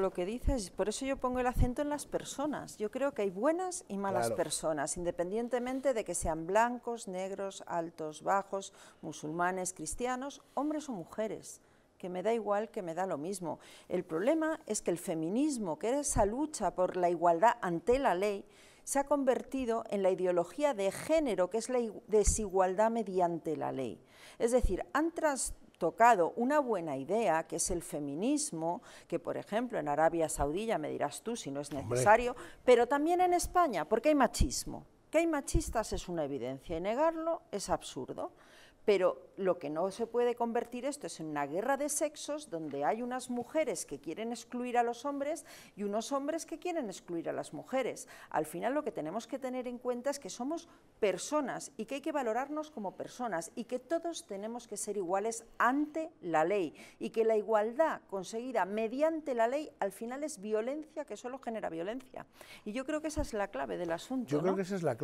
Lo que dices, por eso yo pongo el acento en las personas. Yo creo que hay buenas y malas personas, independientemente de que sean blancos, negros, altos, bajos, musulmanes, cristianos, hombres o mujeres que me da igual, que me da lo mismo. El problema es que el feminismo, que era esa lucha por la igualdad ante la ley, se ha convertido en la ideología de género, que es la desigualdad mediante la ley. Es decir, han tras tocado una buena idea, que es el feminismo, que por ejemplo en Arabia Saudí, me dirás tú si no es necesario, pero también en España, porque hay machismo. Que hay machistas es una evidencia y negarlo es absurdo. Pero lo que no se puede convertir esto es en una guerra de sexos donde hay unas mujeres que quieren excluir a los hombres y unos hombres que quieren excluir a las mujeres. Al final lo que tenemos que tener en cuenta es que somos personas y que hay que valorarnos como personas y que todos tenemos que ser iguales ante la ley y que la igualdad conseguida mediante la ley al final es violencia que solo genera violencia. Y yo creo que esa es la clave del asunto. Yo creo que esa es la